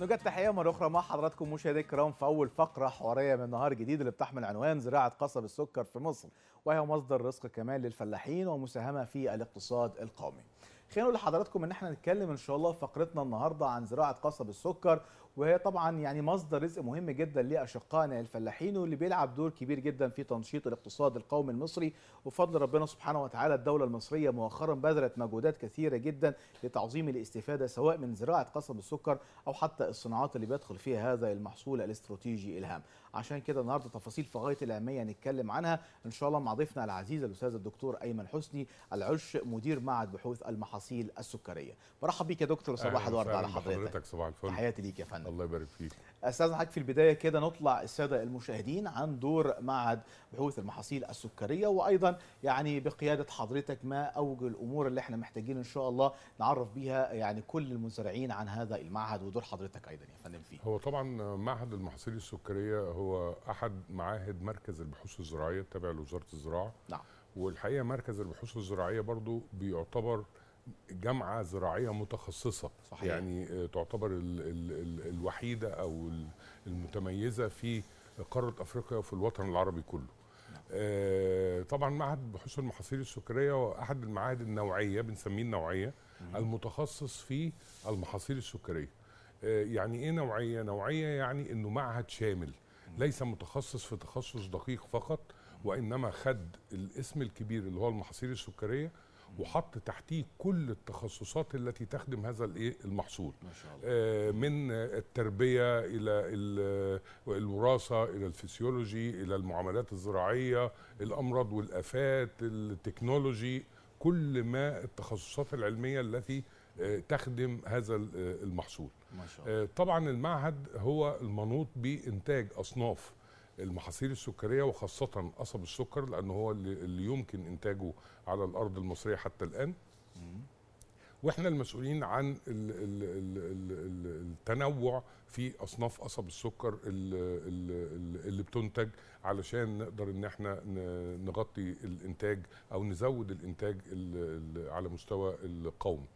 نوجد تحية مرة أخرى مع حضراتكم مشاهدي الكرام في أول فقرة حوارية من نهار جديد اللي بتحمل عنوان زراعة قصب السكر في مصر وهي مصدر رزق كمان للفلاحين ومساهمة في الاقتصاد القومي. خلينا نقول لحضراتكم ان احنا نتكلم ان شاء الله في فقرتنا النهارده عن زراعه قصب السكر وهي طبعا يعني مصدر رزق مهم جدا لاشقائنا الفلاحين واللي بيلعب دور كبير جدا في تنشيط الاقتصاد القومي المصري وفضل ربنا سبحانه وتعالى الدوله المصريه مؤخرا بذلت مجهودات كثيره جدا لتعظيم الاستفاده سواء من زراعه قصب السكر او حتى الصناعات اللي بيدخل فيها هذا المحصول الاستراتيجي الهام عشان كده النهارده تفاصيل في غايه الاهميه هنتكلم عنها ان شاء الله مع ضيفنا العزيز الاستاذ الدكتور ايمن حسني العش مدير معهد بحوث المحاصيل السكريه برحب بيك يا دكتور صباح الورد على حضرتك صباح الفل تحياتي ليك يا فندم الله يبارك فيك استاذن حضرتك في البدايه كده نطلع الساده المشاهدين عن دور معهد بحوث المحاصيل السكريه وايضا يعني بقياده حضرتك ما اوج الامور اللي احنا محتاجين ان شاء الله نعرف بيها يعني كل المزارعين عن هذا المعهد ودور حضرتك ايضا يا فندم فيه. هو طبعا معهد المحاصيل السكريه هو احد معاهد مركز البحوث الزراعيه التابع لوزاره الزراعه. نعم. والحقيقه مركز البحوث الزراعيه برضو بيعتبر جامعه زراعيه متخصصه صحيح. يعني آه، تعتبر الـ الـ الـ الوحيده او المتميزه في قاره افريقيا وفي الوطن العربي كله نعم. آه طبعا معهد بحوث المحاصيل السكريه هو احد المعاهد النوعيه بنسميه النوعيه المتخصص في المحاصيل السكريه آه يعني ايه نوعيه نوعيه يعني انه معهد شامل ليس متخصص في تخصص دقيق فقط وانما خد الاسم الكبير اللي هو المحاصيل السكريه وحط تحتيه كل التخصصات التي تخدم هذا الايه المحصول ما شاء الله. آه، من التربيه الى الوراثه الى الفسيولوجي الى المعاملات الزراعيه الامراض والافات التكنولوجي كل ما التخصصات العلميه التي آه، تخدم هذا المحصول ما شاء آه، الله. طبعا المعهد هو المنوط بانتاج اصناف المحاصيل السكريه وخاصه قصب السكر لان هو اللي يمكن انتاجه على الارض المصريه حتى الان واحنا المسؤولين عن الـ الـ الـ التنوع في اصناف قصب السكر اللي بتنتج علشان نقدر ان احنا نغطي الانتاج او نزود الانتاج على مستوى القومي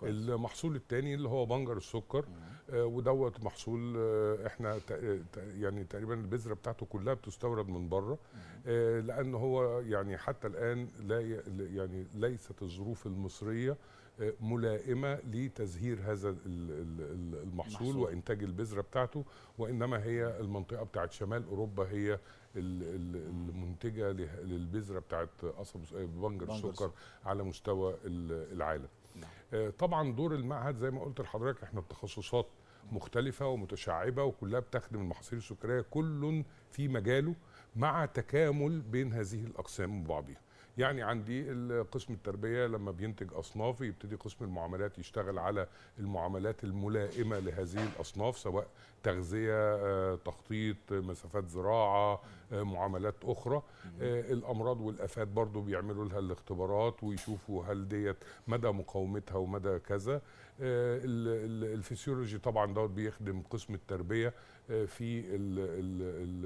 كويس. المحصول الثاني اللي هو بنجر السكر آه ودوت محصول آه احنا تق... يعني تقريبا البذره بتاعته كلها بتستورد من بره آه لان هو يعني حتى الان لا ي... يعني ليست الظروف المصريه آه، ملائمه لتزهير هذا المحصول المحصول وانتاج البذره بتاعته وانما هي المنطقه بتاعت شمال اوروبا هي المنتجه للبذره بتاعت قصب آه، بنجر السكر على مستوى العالم نعم. آه، طبعا دور المعهد زي ما قلت لحضرتك احنا التخصصات مختلفة ومتشعبة وكلها بتخدم المحاصيل السكرية كل في مجاله مع تكامل بين هذه الأقسام وبعضها يعني عندي قسم التربيه لما بينتج اصناف يبتدي قسم المعاملات يشتغل على المعاملات الملائمه لهذه الاصناف سواء تغذيه آه، تخطيط مسافات زراعه آه، معاملات اخرى آه، الامراض والافات برضو بيعملوا لها الاختبارات ويشوفوا هل ديت مدى مقاومتها ومدى كذا الفسيولوجي طبعا دوت بيخدم قسم التربيه في الـ الـ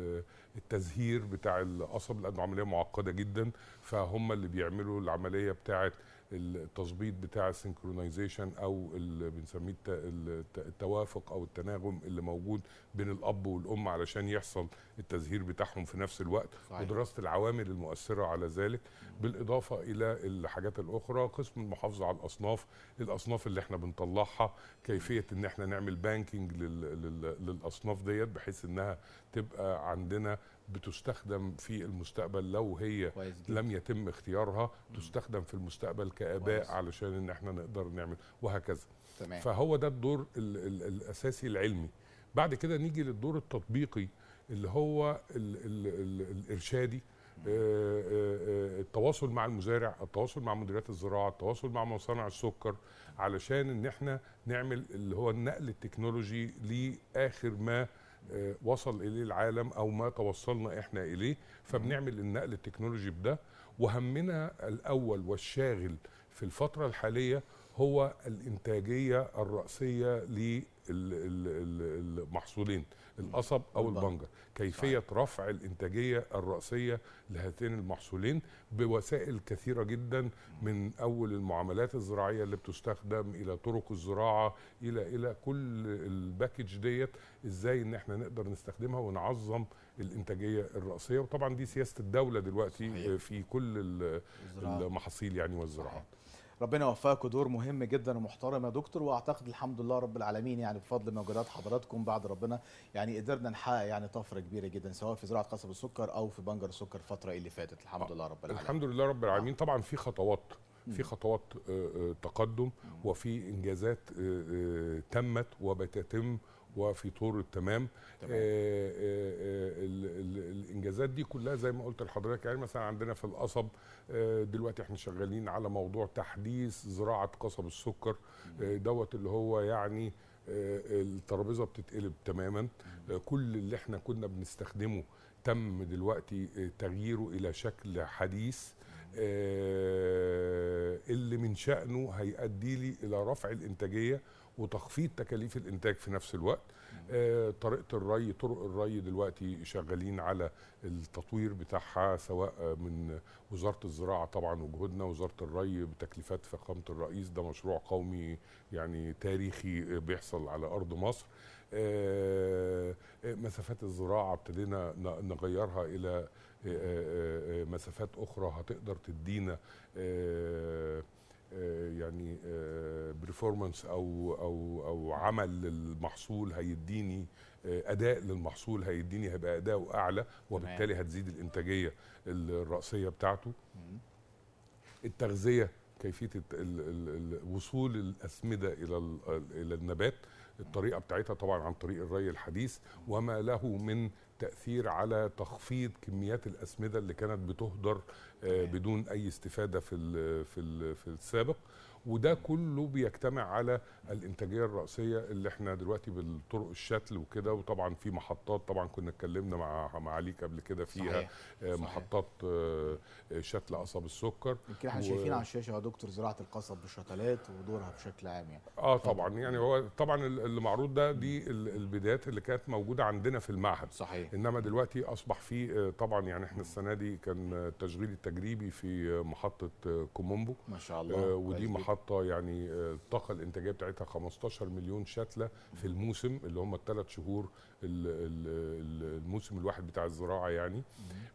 التزهير بتاع القصب لانه عمليه معقده جدا فهم اللي بيعملوا العمليه بتاعه التظبيط بتاع السنكرونايزيشن او اللي بنسميه التوافق او التناغم اللي موجود بين الاب والام علشان يحصل التزهير بتاعهم في نفس الوقت صحيح. ودراسه العوامل المؤثره على ذلك بالاضافه الى الحاجات الاخرى قسم المحافظه على الاصناف الاصناف اللي احنا بنطلعها كيفيه ان احنا نعمل بانكينج للاصناف ديت بحيث انها تبقى عندنا بتستخدم في المستقبل لو هي لم يتم اختيارها تستخدم في المستقبل كاباء علشان ان احنا نقدر نعمل وهكذا تمام. فهو ده الدور الـ الـ الاساسي العلمي بعد كده نيجي للدور التطبيقي اللي هو الـ الـ الـ الارشادي آه، آه، آه، التواصل مع المزارع التواصل مع مديريات الزراعه التواصل مع مصانع السكر علشان ان احنا نعمل اللي هو النقل التكنولوجي لاخر ما آه، وصل اليه العالم او ما توصلنا احنا اليه فبنعمل النقل التكنولوجي بده وهمنا الاول والشاغل في الفتره الحاليه هو الانتاجيه الراسيه للمحصولين القصب او البنجر كيفيه صحيح. رفع الانتاجيه الراسيه لهاتين المحصولين بوسائل كثيره جدا من اول المعاملات الزراعيه اللي بتستخدم الى طرق الزراعه الى الى كل الباكج ديت ازاي ان احنا نقدر نستخدمها ونعظم الانتاجيه الراسيه وطبعا دي سياسه الدوله دلوقتي صحيح. في كل المحاصيل يعني والزراعات ربنا وفقك دور مهم جدا ومحترم يا دكتور واعتقد الحمد لله رب العالمين يعني بفضل مجهودات حضراتكم بعد ربنا يعني قدرنا نحقق يعني طفره كبيره جدا سواء في زراعه قصب السكر او في بنجر السكر الفتره اللي فاتت الحمد لله رب العالمين الحمد لله رب العالمين طبعا في خطوات في خطوات آه، آه، تقدم وفي انجازات آه، تمت وبتتم وفي طور التمام تمام. آآ آه، آه، آه، الانجازات دي كلها زي ما قلت لحضرتك يعني مثلا عندنا في القصب دلوقتي احنا شغالين على موضوع تحديث زراعه قصب السكر دوت اللي هو يعني الترابيزه بتتقلب تماما كل اللي احنا كنا بنستخدمه تم دلوقتي تغييره الى شكل حديث اللي من شأنه هيؤدي لي إلى رفع الإنتاجية وتخفيض تكاليف الانتاج في نفس الوقت آه، طريقه الري طرق الري دلوقتي شغالين على التطوير بتاعها سواء من وزاره الزراعه طبعا وجهودنا وزاره الري بتكليفات فخامه الرئيس ده مشروع قومي يعني تاريخي بيحصل على ارض مصر آه، آه، مسافات الزراعه ابتدينا نغيرها الى مسافات اخرى هتقدر تدينا آه، يعني برفورمانس آه، او او او عمل للمحصول هيديني آه، اداء للمحصول هيديني هيبقى اداؤه اعلى وبالتالي هتزيد الانتاجيه الراسيه بتاعته التغذيه كيفيه وصول الاسمده الى الى النبات الطريقه بتاعتها طبعا عن طريق الري الحديث وما له من تاثير على تخفيض كميات الاسمده اللي كانت بتهدر آه، بدون اي استفاده في في السابق وده كله بيجتمع على الانتاجيه الراسيه اللي احنا دلوقتي بالطرق الشتل وكده وطبعا في محطات طبعا كنا اتكلمنا مع مع قبل كده فيها صحيح. آه، صحيح. محطات آه، آه، شتل قصب السكر يمكن احنا و... شايفين على الشاشه يا دكتور زراعه القصب بالشتلات ودورها بشكل عام يعني اه طبعا يعني هو طبعا اللي معروض ده دي البدايات اللي كانت موجوده عندنا في المعهد صحيح انما دلوقتي اصبح في طبعا يعني احنا السنه دي كان التشغيل التجريبي في محطه كومومبو ما شاء الله ودي محطه المحطه يعني آه، الطاقه الانتاجيه بتاعتها 15 مليون شتله في الموسم اللي هم الثلاث شهور الموسم الواحد بتاع الزراعه يعني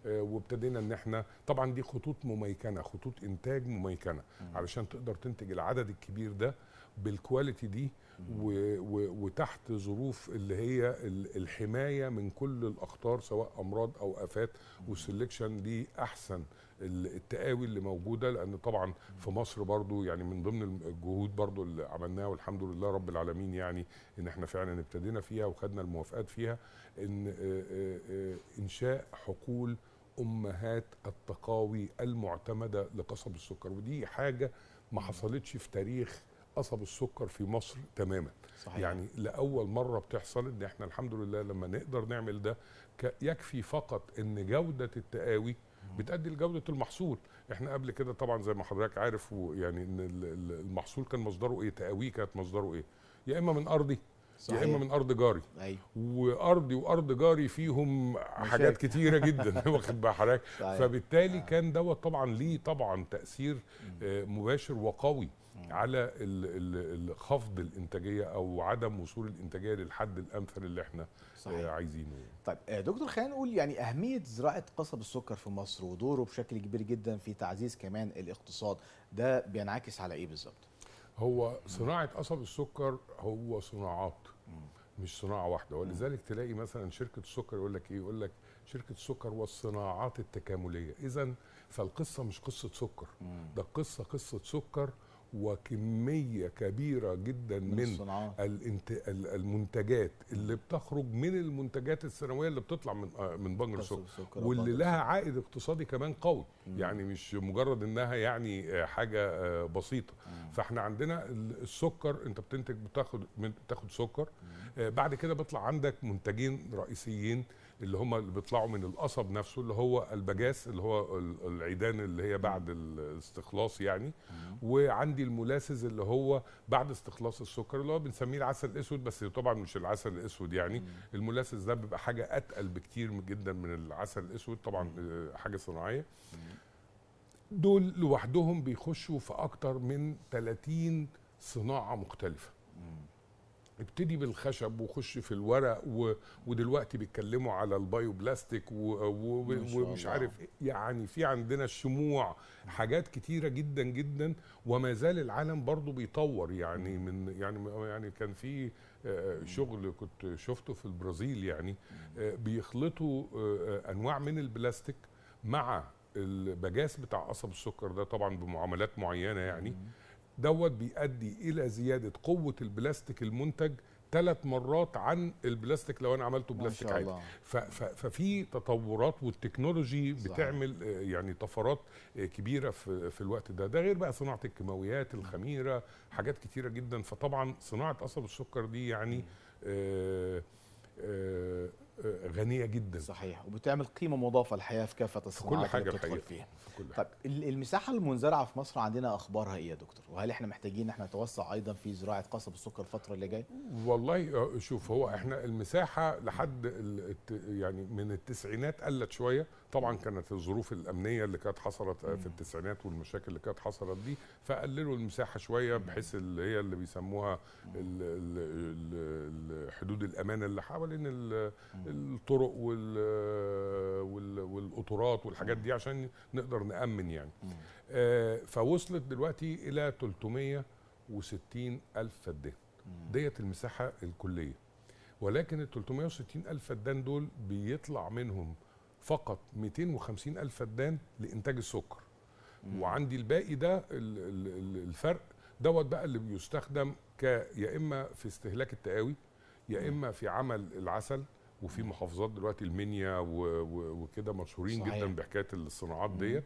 آه، وابتدينا ان احنا طبعا دي خطوط مميكنه خطوط انتاج مميكنه علشان تقدر تنتج العدد الكبير ده بالكواليتي دي و و وتحت ظروف اللي هي الحمايه من كل الاخطار سواء امراض او افات والسلكشن لاحسن التقاوي اللي موجوده لان طبعا في مصر برضو يعني من ضمن الجهود برضو اللي عملناها والحمد لله رب العالمين يعني ان احنا فعلا ابتدينا فيها وخدنا الموافقات فيها ان انشاء حقول امهات التقاوي المعتمده لقصب السكر ودي حاجه ما حصلتش في تاريخ قصب السكر في مصر تماما صحيح. يعني لاول مره بتحصل ان احنا الحمد لله لما نقدر نعمل ده يكفي فقط ان جوده التقاوي بتأدي لجودة المحصول احنا قبل كده طبعا زي ما حضرتك عارف يعني ان المحصول كان مصدره ايه تقاويه كانت مصدره ايه يا اما من ارضي صحيح. يا اما من ارض جاري أيوه. وارضي وارض جاري فيهم مشاكل. حاجات كتيره جدا واخد بال حضرتك فبالتالي آه. كان دوت طبعا ليه طبعا تاثير آه، مباشر وقوي على خفض الانتاجيه او عدم وصول الانتاجيه للحد الامثل اللي احنا آه، صحيح. عايزينه طيب آه، دكتور خلينا نقول يعني اهميه زراعه قصب السكر في مصر ودوره بشكل كبير جدا في تعزيز كمان الاقتصاد ده بينعكس على ايه بالظبط هو صناعه قصب السكر هو صناعات مش صناعه واحده ولذلك تلاقي مثلا شركه السكر يقول لك ايه يقول لك شركه السكر والصناعات التكامليه اذا فالقصه مش قصه سكر ده قصه قصه سكر وكميه كبيره جدا من, من الانت... المنتجات اللي بتخرج من المنتجات السنويه اللي بتطلع من آه، من بنجر السكر واللي لها عائد اقتصادي كمان قوي يعني مش مجرد انها يعني آه، حاجه آه، بسيطه فاحنا عندنا السكر انت بتنتج بتاخد بتاخد سكر بعد كده بيطلع عندك منتجين رئيسيين اللي هم اللي بيطلعوا من القصب نفسه اللي هو البجاس اللي هو العيدان اللي هي بعد الاستخلاص يعني وعندي الملاسز اللي هو بعد استخلاص السكر اللي هو بنسميه العسل الاسود بس طبعا مش العسل الاسود يعني الملاسز ده بيبقى حاجه اتقل بكتير جدا من العسل الاسود طبعا آه، حاجه صناعيه دول لوحدهم بيخشوا في اكتر من 30 صناعه مختلفه ابتدي بالخشب وخش في الورق و... ودلوقتي بيتكلموا على البايو بلاستيك و... و... ومش عارف يعني في عندنا الشموع حاجات كتيره جدا جدا وما زال العالم برضو بيطور يعني من يعني يعني كان في آه، شغل كنت شفته في البرازيل يعني آه، بيخلطوا آه، انواع من البلاستيك مع البجاس بتاع قصب السكر ده طبعا بمعاملات معينه يعني دوت بيؤدي الى زياده قوه البلاستيك المنتج ثلاث مرات عن البلاستيك لو انا عملته بلاستيك عادي ففي تطورات والتكنولوجي صحيح. بتعمل آه، يعني طفرات آه، كبيره في, الوقت ده ده غير بقى صناعه الكيماويات نعم. الخميره حاجات كتيره جدا فطبعا صناعه قصب السكر دي يعني آآ آآ آه، آه، غنيه جدا صحيح وبتعمل قيمه مضافه للحياه في كافه الصناعات كل حاجه اللي فيها في كل حاجة. طب المساحه المنزرعه في مصر عندنا اخبارها ايه يا دكتور وهل احنا محتاجين ان احنا نتوسع ايضا في زراعه قصب السكر الفتره اللي جايه والله آه، شوف هو احنا المساحه لحد يعني من التسعينات قلت شويه طبعا كانت الظروف الامنيه اللي كانت حصلت آه، في التسعينات والمشاكل اللي كانت حصلت دي فقللوا المساحه شويه بحيث اللي هي اللي بيسموها حدود الامان اللي حوالين الطرق والقطورات والحاجات دي عشان نقدر نامن يعني آه، فوصلت دلوقتي الى 360 الف فدان ديت المساحه الكليه ولكن ال 360 الف فدان دول بيطلع منهم فقط 250 ألف فدان لإنتاج السكر مم. وعندي الباقي ده الفرق دوت بقى اللي بيستخدم ك يا اما في استهلاك التقاوي يا اما في عمل العسل وفي محافظات دلوقتي المنيا وكده مشهورين صحيح. جدا بحكايه الصناعات ديت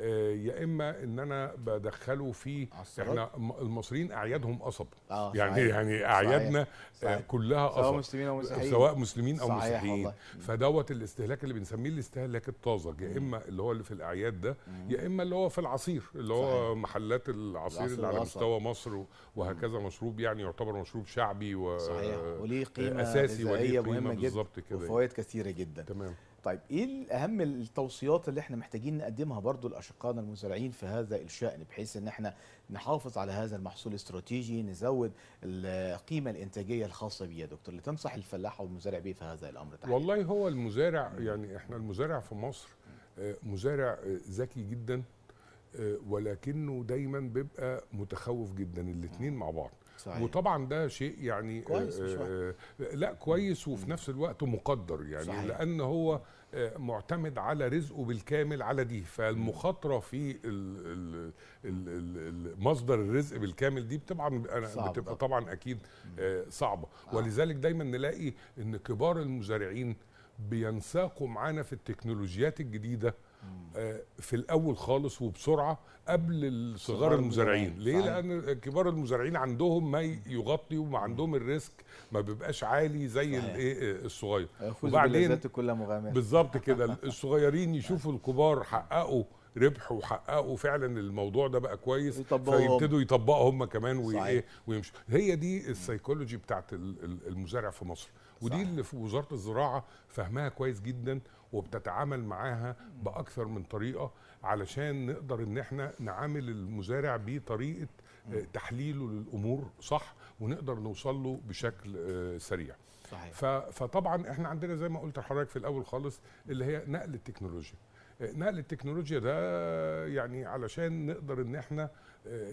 آه، يا اما ان انا بدخله في احنا المصريين اعيادهم قصب آه يعني،, يعني صحيح. يعني اعيادنا آه، صحيح. كلها قصب سواء مسلمين او مسيحيين سواء مسلمين او مسيحيين فدوت الاستهلاك اللي بنسميه الاستهلاك الطازج يا اما اللي هو اللي في الاعياد ده يا اما اللي هو في العصير اللي هو صحيح. محلات العصير اللي على مستوى مصر وهكذا مشروب يعني يعتبر مشروب شعبي و صحيح وليه قيمه اساسي وليه قيمه بالظبط كده وفوائد كثيره جدا تمام طيب ايه اهم التوصيات اللي احنا محتاجين نقدمها برضو لاشقائنا المزارعين في هذا الشان بحيث ان احنا نحافظ على هذا المحصول الاستراتيجي نزود القيمه الانتاجيه الخاصه بيه يا دكتور تنصح الفلاح او المزارع بيه في هذا الامر تحديد. والله هو المزارع يعني احنا المزارع في مصر آه، مزارع آه، ذكي جدا آه، ولكنه دايما بيبقى متخوف جدا الاثنين مع بعض صحيح. وطبعا ده شيء يعني آه، كويس آه،, آه لا كويس وفي نفس الوقت مقدر يعني صحيح. لان هو آه، معتمد على رزقه بالكامل على دي فالمخاطره في مصدر الرزق بالكامل دي بتبقى بتبقى طبعا اكيد صعبه ولذلك دايما نلاقي ان كبار المزارعين بينساقوا معانا في التكنولوجيات الجديده آه، في الاول خالص وبسرعه قبل الصغار المزارعين ليه صحيح. لان كبار المزارعين عندهم ما يغطي وما عندهم الريسك ما بيبقاش عالي زي الايه إيه، الصغير آه، وبعدين بالظبط كده الصغيرين يشوفوا الكبار حققوا ربح وحققوا فعلا الموضوع ده بقى كويس فيبتدوا يطبقوا هم كمان وايه ويمشوا هي دي السيكولوجي بتاعت المزارع في مصر ودي اللي في وزاره الزراعه فهمها كويس جدا وبتتعامل معاها باكثر من طريقه علشان نقدر ان احنا نعامل المزارع بطريقه آه، تحليله للامور صح ونقدر نوصل له بشكل آه، سريع صحيح. فطبعا احنا عندنا زي ما قلت لحضرتك في الاول خالص اللي هي نقل التكنولوجيا آه، نقل التكنولوجيا ده يعني علشان نقدر ان احنا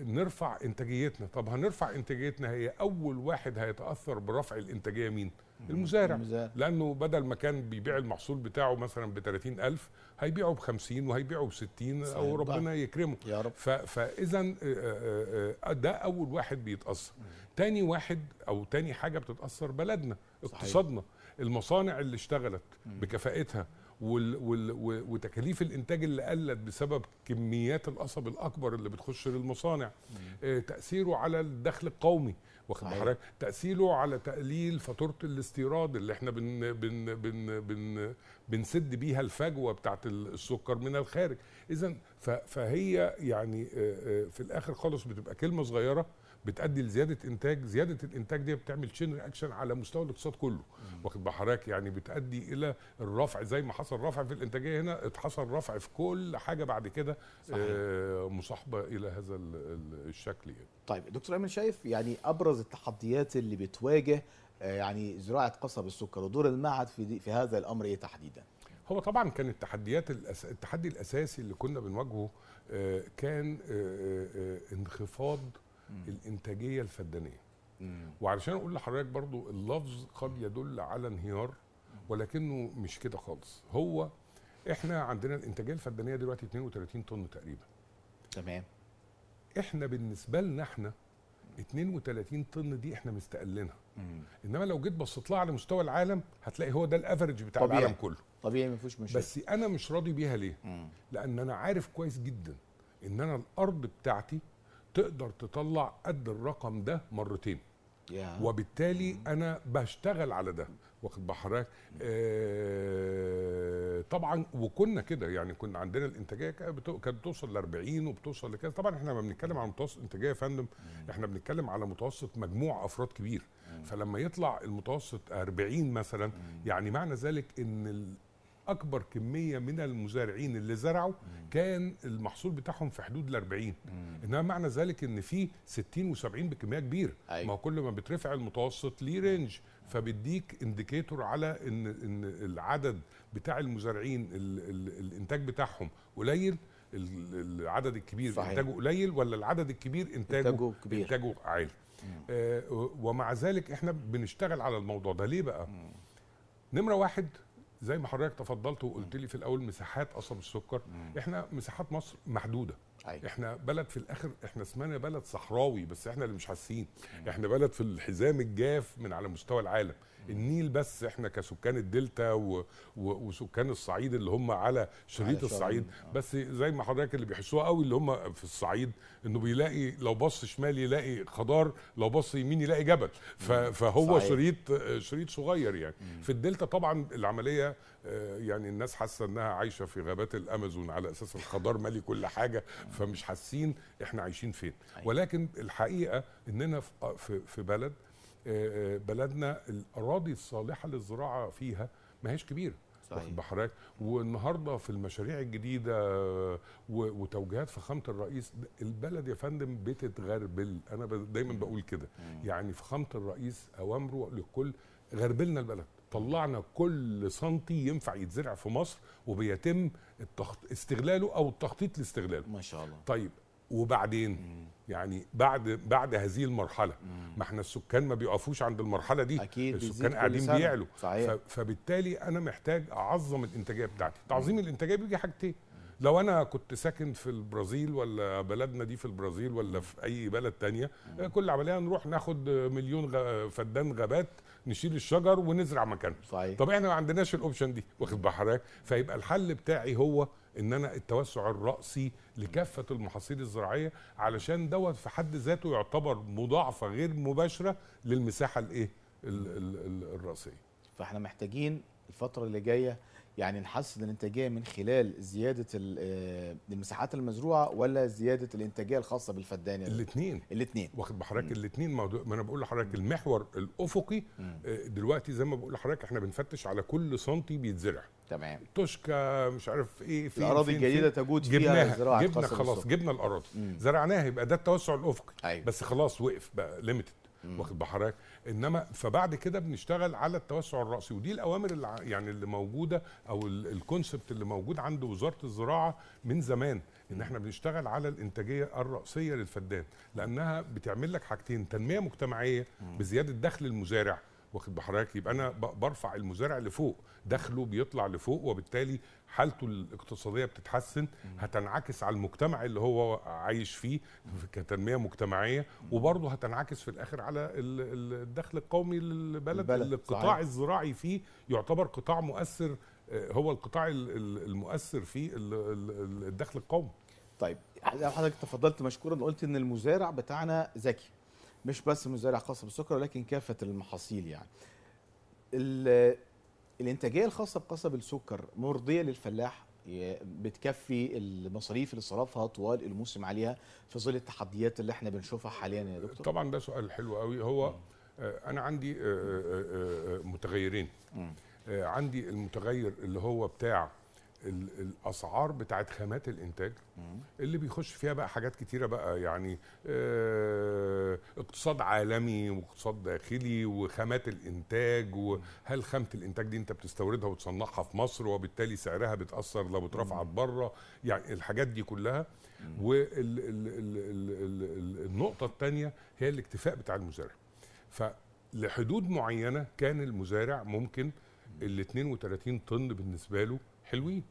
نرفع انتاجيتنا طب هنرفع انتاجيتنا هي اول واحد هيتاثر برفع الانتاجيه مين المزارع, المزارع. لانه بدل ما كان بيبيع المحصول بتاعه مثلا ب 30000 هيبيعه ب 50 وهيبيعه ب 60 او ربنا يكرمه يا رب فاذا آه، آه، آه، ده اول واحد بيتاثر تاني واحد او تاني حاجه بتتاثر بلدنا صحيح. اقتصادنا المصانع اللي اشتغلت بكفاءتها وال وال وتكاليف الانتاج اللي قلت بسبب كميات القصب الاكبر اللي بتخش للمصانع تاثيره على الدخل القومي واخد حضرتك تاثيره على تقليل فاتوره الاستيراد اللي احنا بن بن بن بن بنسد بيها الفجوه بتاعه السكر من الخارج اذا فهي يعني في الاخر خالص بتبقى كلمه صغيره بتؤدي لزياده انتاج زياده الانتاج دي بتعمل تشين رياكشن على مستوى الاقتصاد كله واخد بحراك حضرتك يعني بتؤدي الى الرفع زي ما حصل رفع في الانتاجيه هنا اتحصل رفع في كل حاجه بعد كده آه مصاحبه الى هذا الشكل يعني. طيب دكتور ايمن شايف يعني ابرز التحديات اللي بتواجه آه، يعني زراعه قصب السكر ودور المعهد في في هذا الامر ايه تحديدا؟ هو طبعا كان التحديات الأس... التحدي الاساسي اللي كنا بنواجهه آه، كان آه، انخفاض الانتاجيه الفدانيه وعلشان اقول لحضرتك برضو اللفظ قد يدل على انهيار ولكنه مش كده خالص هو احنا عندنا الانتاجيه الفدانيه دلوقتي 32 طن تقريبا تمام احنا بالنسبه لنا احنا 32 طن دي احنا مستقلينها انما لو جيت بصيت لها على مستوى العالم هتلاقي هو ده الافرج بتاع طبيعي. العالم كله طبيعي ما فيهوش مشكله بس انا مش راضي بيها ليه مم. لان انا عارف كويس جدا ان انا الارض بتاعتي تقدر تطلع قد الرقم ده مرتين yeah. وبالتالي mm. انا بشتغل على ده واخد بحرك mm. آه طبعا وكنا كده يعني كنا عندنا الانتاجيه كانت بتوصل ل 40 وبتوصل لكذا طبعا احنا ما بنتكلم على متوسط انتاجيه يا فندم mm. احنا بنتكلم على متوسط مجموع افراد كبير mm. فلما يطلع المتوسط 40 مثلا يعني معنى ذلك ان اكبر كميه من المزارعين اللي زرعوا كان المحصول بتاعهم في حدود ال 40 انما معنى ذلك ان في 60 و70 بكميه كبيره أيوة. ما هو كل ما بترفع المتوسط ليه رينج فبيديك انديكيتور على ان ان العدد بتاع المزارعين الـ الـ الانتاج بتاعهم قليل العدد الكبير صحيح. انتاجه قليل ولا العدد الكبير انتاجه انتاجه, كبير. انتاجه عالي آه ومع ذلك احنا بنشتغل على الموضوع ده ليه بقى مم. نمره واحد زي ما حضرتك تفضلت وقلت لي في الاول مساحات قصب السكر مم. احنا مساحات مصر محدوده أيوة. احنا بلد في الاخر احنا اسمنا بلد صحراوي بس احنا اللي مش حاسين احنا بلد في الحزام الجاف من على مستوى العالم النيل بس احنا كسكان الدلتا و... و... وسكان الصعيد اللي هم على شريط الصعيد آه. بس زي ما حضرتك اللي بيحسوها قوي اللي هم في الصعيد انه بيلاقي لو بص شمال يلاقي خضار لو بص يمين يلاقي جبل ف... فهو صحيح. شريط شريط صغير يعني مم. في الدلتا طبعا العمليه آه، يعني الناس حاسه انها عايشه في غابات الامازون على اساس الخضار مالي كل حاجه فمش حاسين احنا عايشين فين ولكن الحقيقه اننا في بلد آه، آه، بلدنا الاراضي الصالحه للزراعه فيها ما هيش كبيره واخد بحضرتك والنهارده في المشاريع الجديده وتوجيهات فخامه الرئيس البلد يا فندم بتتغربل انا دايما بقول كده يعني فخامه الرئيس اوامره للكل غربلنا البلد طلعنا كل سنتي ينفع يتزرع في مصر وبيتم استغلاله او التخطيط لاستغلاله ما شاء الله طيب وبعدين يعني بعد بعد هذه المرحله ما احنا السكان ما بيقفوش عند المرحله دي أكيد السكان قاعدين بيعلوا صحيح. فبالتالي انا محتاج اعظم الانتاجيه بتاعتي تعظيم الانتاجيه بيجي حاجتين لو انا كنت ساكن في البرازيل ولا بلدنا دي في البرازيل ولا في اي بلد تانية كل عمليه نروح ناخد مليون فدان غابات نشيل الشجر ونزرع مكانه صحيح. طب احنا ما عندناش الاوبشن دي واخد بحرك فيبقى الحل بتاعي هو ان انا التوسع الراسي لكافه المحاصيل الزراعيه علشان دوت في حد ذاته يعتبر مضاعفه غير مباشره للمساحه الايه الراسيه فاحنا محتاجين الفتره اللي جايه يعني نحسن الانتاجيه من خلال زياده آه، المساحات المزروعه ولا زياده الانتاجيه الخاصه بالفدان الاثنين الاثنين واخد بحضرتك الاثنين موضوع ما انا بقول لحضرتك المحور الافقي آه، دلوقتي زي ما بقول لحضرتك احنا بنفتش على كل سنتي بيتزرع تمام توشكا مش عارف ايه في الاراضي الجديده تجود فيها جبناها زراعه جبنا خلاص جبنا الاراضي زرعناها يبقى ده التوسع الافقي أيوة. بس خلاص وقف بقى ليميتد واخد بحرك انما فبعد كده بنشتغل على التوسع الراسي ودي الاوامر اللي يعني اللي موجوده او الكونسبت اللي موجود عند وزاره الزراعه من زمان ان احنا بنشتغل على الانتاجيه الراسيه للفدان لانها بتعمل لك حاجتين تنميه مجتمعيه بزياده دخل المزارع واخد بحضرتك يبقى انا برفع المزارع لفوق دخله بيطلع لفوق وبالتالي حالته الاقتصاديه بتتحسن هتنعكس على المجتمع اللي هو عايش فيه كتنميه مجتمعيه وبرضه هتنعكس في الاخر على الدخل القومي للبلد اللي القطاع الزراعي فيه يعتبر قطاع مؤثر آه، هو القطاع المؤثر في الدخل القومي طيب حضرتك تفضلت مشكورا قلت ان المزارع بتاعنا ذكي مش بس مزارع خاص بالسكر ولكن كافه المحاصيل يعني الانتاجيه الخاصه بقصب السكر مرضيه للفلاح بتكفي المصاريف اللي صرفها طوال الموسم عليها في ظل التحديات اللي احنا بنشوفها حاليا يا دكتور طبعا ده سؤال حلو قوي هو آه، انا عندي آه، آه، متغيرين عندي المتغير اللي هو بتاع الاسعار بتاعت خامات الانتاج اللي بيخش فيها بقى حاجات كتيره بقى يعني اه اقتصاد عالمي واقتصاد داخلي وخامات الانتاج وهل خامه الانتاج دي انت بتستوردها وتصنعها في مصر وبالتالي سعرها بتاثر لو اترفعت بره يعني الحاجات دي كلها والنقطه الثانيه هي الاكتفاء بتاع المزارع فلحدود معينه كان المزارع ممكن ال 32 طن بالنسبه له حلوين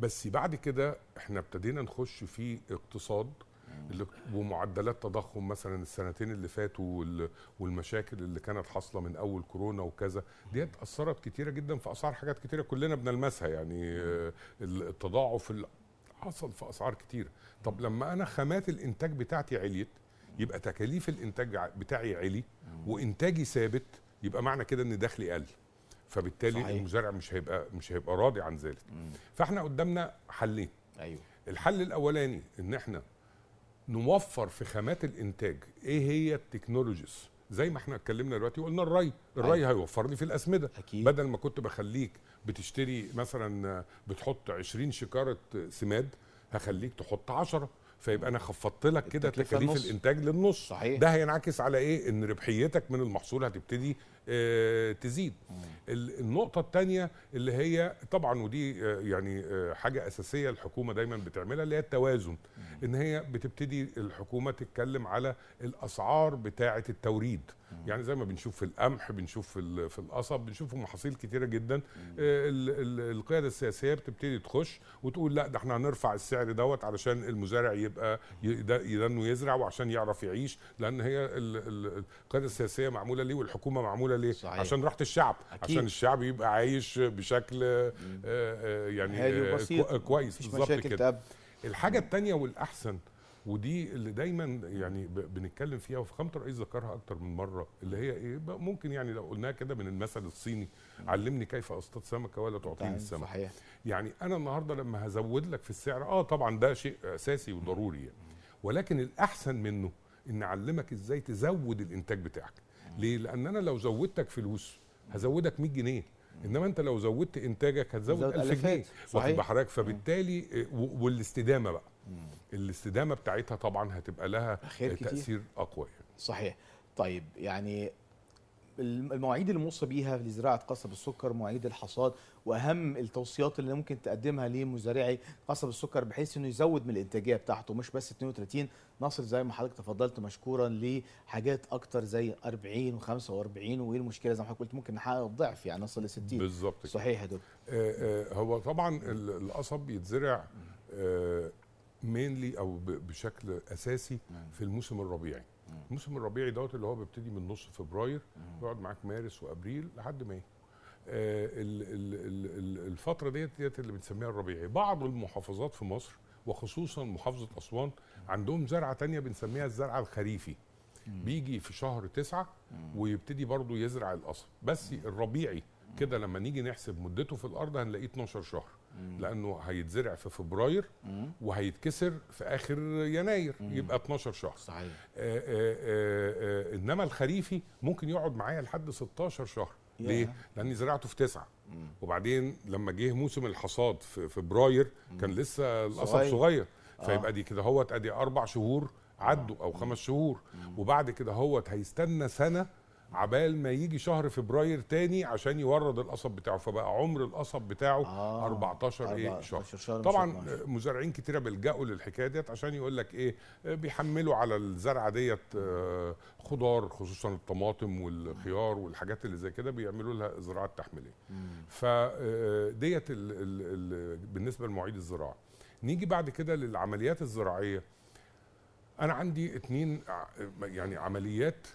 بس بعد كده احنا ابتدينا نخش في اقتصاد ومعدلات تضخم مثلا السنتين اللي فاتوا والمشاكل اللي كانت حاصله من اول كورونا وكذا دي اثرت كتيره جدا في اسعار حاجات كتيره كلنا بنلمسها يعني التضاعف اللي حصل في اسعار كتيره طب لما انا خامات الانتاج بتاعتي عليت يبقى تكاليف الانتاج بتاعي علي وانتاجي ثابت يبقى معنى كده ان دخلي قل فبالتالي صحيح. المزارع مش هيبقى مش هيبقى راضي عن ذلك مم. فاحنا قدامنا حلين ايوه الحل الاولاني ان احنا نوفر في خامات الانتاج ايه هي التكنولوجيز زي ما احنا اتكلمنا دلوقتي وقلنا الري الري أيوة. هيوفر لي في الاسمده أكيد. بدل ما كنت بخليك بتشتري مثلا بتحط 20 شكاره سماد هخليك تحط 10 فيبقى انا خفضت لك كده تكاليف الانتاج للنص صحيح. ده هينعكس على ايه ان ربحيتك من المحصول هتبتدي آه، تزيد النقطه الثانيه اللي هي طبعا ودي آه، يعني آه، حاجه اساسيه الحكومه دايما بتعملها اللي هي التوازن ان هي بتبتدي الحكومه تتكلم على الاسعار بتاعه التوريد يعني زي ما بنشوف في القمح بنشوف في في القصب بنشوف في محاصيل كتيره جدا القياده السياسيه بتبتدي تخش وتقول لا ده احنا هنرفع السعر دوت علشان المزارع يبقى يدنه يزرع وعشان يعرف يعيش لان هي القياده السياسيه معموله ليه والحكومه معموله ليه صحيح. عشان راحه الشعب أكيد. عشان الشعب يبقى عايش بشكل آه, آه،, آه، يعني آه كويس بالظبط كده الحاجه الثانيه والاحسن ودي اللي دايما يعني بنتكلم فيها وفخامه الرئيس ذكرها اكتر من مره اللي هي ايه ممكن يعني لو قلناها كده من المثل الصيني علمني كيف اصطاد سمكه ولا تعطيني طيب، السمكه صحيح يعني انا النهارده لما هزود لك في السعر اه طبعا ده شيء اساسي وضروري يعني ولكن الاحسن منه ان اعلمك ازاي تزود الانتاج بتاعك ليه؟ لان انا لو زودتك فلوس هزودك 100 جنيه انما انت لو زودت انتاجك هتزود 1000 جنيه واخد بحضرتك فبالتالي آه، والاستدامه بقى الاستدامه بتاعتها طبعا هتبقى لها تاثير كتير. اقوى يعني. صحيح طيب يعني المواعيد اللي موصى بيها لزراعه قصب السكر مواعيد الحصاد واهم التوصيات اللي ممكن تقدمها لمزارعي قصب السكر بحيث انه يزود من الانتاجيه بتاعته مش بس 32 ناصر زي ما حضرتك تفضلت مشكورا لحاجات اكتر زي 40 و45 وايه المشكله زي ما حضرتك قلت ممكن نحقق الضعف يعني نصل ل 60 بالظبط صحيح يا دكتور آه آه هو طبعا القصب بيتزرع آه مينلي او بشكل اساسي نعم. في الموسم الربيعي الموسم الربيعي دوت اللي هو بيبتدي من نص فبراير يقعد معاك مارس وابريل لحد مايو آه، الفتره ديت ديت اللي بنسميها الربيعي بعض المحافظات في مصر وخصوصا محافظه اسوان عندهم زرعه تانية بنسميها الزرعه الخريفي بيجي في شهر تسعة ويبتدي برضه يزرع القصب بس الربيعي كده لما نيجي نحسب مدته في الارض هنلاقيه 12 شهر لانه هيتزرع في فبراير وهيتكسر في اخر يناير يبقى 12 شهر صحيح آآ آه، آآ آه، آه، انما الخريفي ممكن يقعد معايا لحد 16 شهر ليه؟ لاني زرعته في تسعه وبعدين لما جه موسم الحصاد في فبراير كان لسه القصب صغير فيبقى دي كده هوت ادي اربع شهور عدوا او خمس شهور وبعد كده هوت هيستنى سنه عبال ما يجي شهر فبراير تاني عشان يورد القصب بتاعه فبقى عمر القصب بتاعه آه 14 ايه شهر, شهر طبعا مزارعين كتيره بيلجأوا للحكايه ديت عشان يقول لك ايه بيحملوا على الزرعه ديت آه، خضار خصوصا الطماطم والخيار والحاجات اللي زي كده بيعملوا لها زراعات تحميليه فديت آه، بالنسبه لمواعيد الزراعه نيجي بعد كده للعمليات الزراعيه انا عندي اتنين آه، يعني عمليات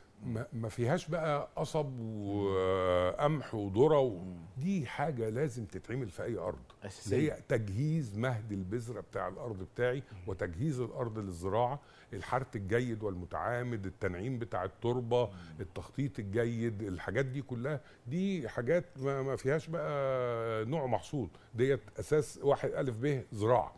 ما فيهاش بقى قصب وقمح وذره دي حاجه لازم تتعمل في اي ارض اللي هي تجهيز مهد البذره بتاع الارض بتاعي وتجهيز الارض للزراعه الحرث الجيد والمتعامد التنعيم بتاع التربه التخطيط الجيد الحاجات دي كلها دي حاجات ما فيهاش بقى نوع محصول ديت اساس واحد الف ب زراعه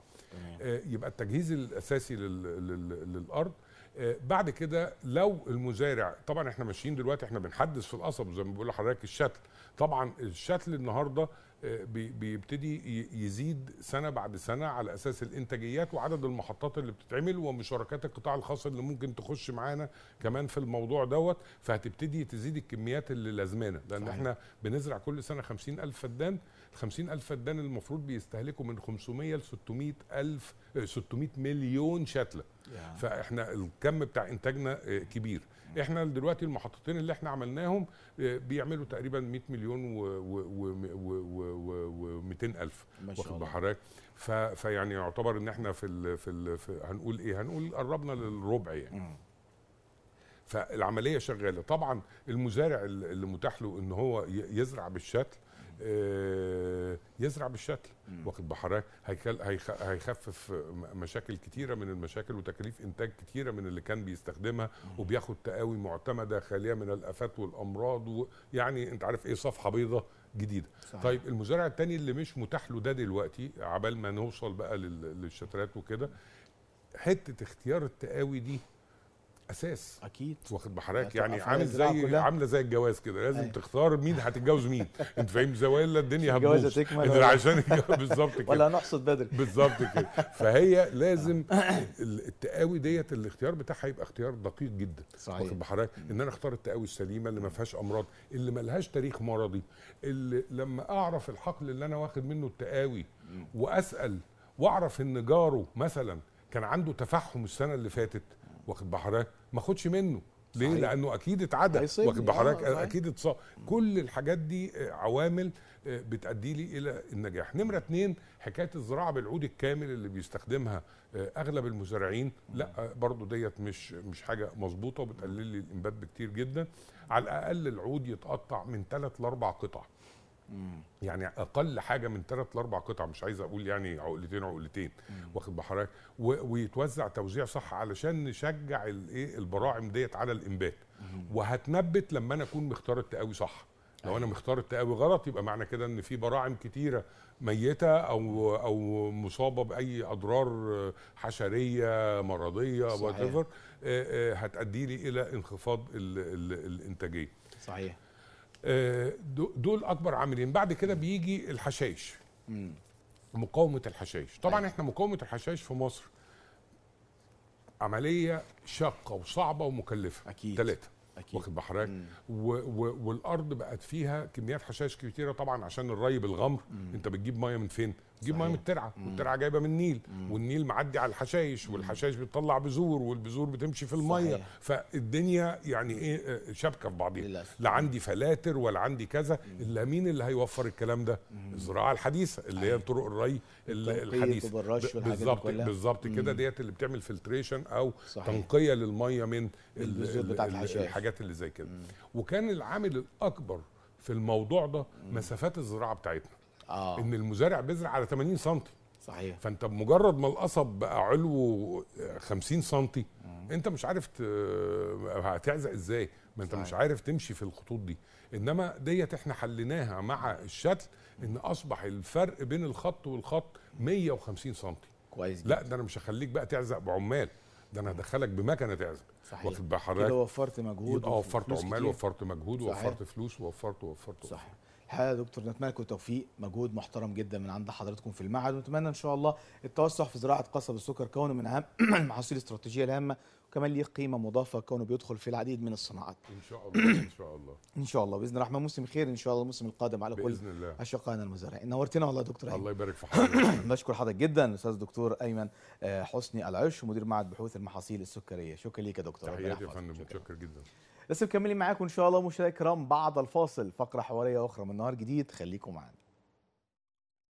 آه، يبقى التجهيز الاساسي للارض آه، بعد كده لو المزارع طبعا احنا ماشيين دلوقتي احنا بنحدث في القصب زي ما بقول لحضرتك الشتل طبعا الشتل النهارده آه، بيبتدي يزيد سنه بعد سنه على اساس الانتاجيات وعدد المحطات اللي بتتعمل ومشاركات القطاع الخاص اللي ممكن تخش معانا كمان في الموضوع دوت فهتبتدي تزيد الكميات اللي لازمانا لان صحيح. احنا بنزرع كل سنه 50000 فدان ال 50000 فدان المفروض بيستهلكوا من 500 ل 600000 600 مليون شتله فاحنا الكم بتاع انتاجنا آه، كبير احنا دلوقتي المحطتين اللي احنا عملناهم آه، بيعملوا تقريبا 100 مليون و 200000 واخد بحضرتك فيعني يعتبر ان احنا في الـ في, الـ في هنقول ايه هنقول قربنا للربع يعني mm. فالعمليه شغاله طبعا المزارع اللي متاح له ان هو يزرع بالشتل آه، يزرع بالشكل واخد بحرك هيكل هيخفف مشاكل كتيره من المشاكل وتكاليف انتاج كتيره من اللي كان بيستخدمها وبياخد تقاوي معتمده خاليه من الافات والامراض ويعني انت عارف ايه صفحه بيضاء جديده صحيح. طيب المزارع التاني اللي مش متاح له ده دلوقتي عبال ما نوصل بقى للشترات وكده حته اختيار التقاوي دي اساس اكيد واخد بحراك يعني عامل زي عامله زي الجواز كده لازم أيه. تختار مين هتتجوز مين انت فاهم زوايا الدنيا هتبوظ عشان بالظبط كده ولا نحصد بدري بالظبط كده فهي لازم التقاوي ديت الاختيار بتاعها يبقى اختيار دقيق جدا صحيح واخد بحراك ان انا اختار التقاوي السليمه اللي ما فيهاش امراض اللي ما لهاش تاريخ مرضي اللي لما اعرف الحقل اللي انا واخد منه التقاوي واسال واعرف ان جاره مثلا كان عنده تفحم السنه اللي فاتت واخد بحرك ما خدش منه ليه؟ صحيح. لانه اكيد اتعدى واخد بحرك آه. اكيد اتصاب كل الحاجات دي آه، عوامل آه، بتؤدي لي الى النجاح نمره اتنين حكايه الزراعه بالعود الكامل اللي بيستخدمها آه، اغلب المزارعين لا برضو ديت مش مش حاجه مظبوطه وبتقلل لي الانبات بكتير جدا على الاقل العود يتقطع من ثلاث لاربع قطع يعني اقل حاجه من ثلاث لاربع قطع مش عايز اقول يعني عقلتين عقلتين واخد بحضرتك ويتوزع توزيع صح علشان نشجع الايه البراعم ديت على الانبات وهتنبت لما انا اكون مختار التقاوي صح لو انا أيوة. مختار التقاوي غلط يبقى معنى كده ان في براعم كتيره ميته او او مصابه باي اضرار حشريه مرضيه وات هتؤدي لي الى انخفاض الـ الـ الانتاجيه صحيح آه، دول اكبر عاملين بعد كده بيجي الحشائش مقاومه الحشائش طبعا أيوة. احنا مقاومه الحشائش في مصر عمليه شاقه وصعبه ومكلفه اكيد ثلاثه اكيد واخد بحرك و و والارض بقت فيها كميات حشائش كتيره طبعا عشان الري بالغمر مم. انت بتجيب ميه من فين تجيب ميه من الترعه والترعه جايبه من النيل مم. والنيل معدي على الحشايش والحشايش بتطلع بذور والبذور بتمشي في الميه فالدنيا يعني ايه آه، شبكه في بعضيها لا عندي فلاتر ولا عندي كذا الا مين اللي هيوفر الكلام ده الزراعه الحديثه اللي هي طرق الري الحديثه بالظبط بالظبط كده ديت اللي بتعمل فلتريشن او صحيح. تنقيه للميه من البذور بتاعت الحشائش الحاجات اللي زي كده وكان العامل الاكبر في الموضوع ده مسافات الزراعه بتاعتنا آه. ان المزارع بيزرع على 80 سم صحيح فانت بمجرد ما القصب بقى علوه 50 سم انت مش عارف هتعزق ازاي ما انت صحيح. مش عارف تمشي في الخطوط دي انما ديت احنا حليناها مع الشتل ان اصبح الفرق بين الخط والخط 150 سم كويس لا ده انا مش هخليك بقى تعزق بعمال ده انا هدخلك بمكنه تعزق صحيح واخد بحضرتك كده وفرت مجهود اه وفرت عمال كتير. وفرت مجهود صحيح. وفرت فلوس ووفرت ووفرت صحيح الحقيقه دكتور نتمنى لكم التوفيق مجهود محترم جدا من عند حضراتكم في المعهد ونتمنى ان شاء الله التوسع في زراعه قصب السكر كونه من اهم المحاصيل الاستراتيجيه الهامه وكمان ليه قيمه مضافه كونه بيدخل في العديد من الصناعات ان شاء الله ان شاء الله ان شاء الله باذن الرحمن موسم خير ان شاء الله الموسم القادم على كل اشقائنا المزارعين نورتنا والله يا دكتور الله يبارك في حضرتك بشكر حضرتك جدا استاذ دكتور ايمن آه، حسني العش مدير معهد بحوث المحاصيل السكريه شكرا ليك يا دكتور تحياتي يا فندم متشكر جدا لسه مكملين معاكم ان شاء الله مشاهدينا الكرام بعد الفاصل فقره حواريه اخرى من نهار جديد خليكم معانا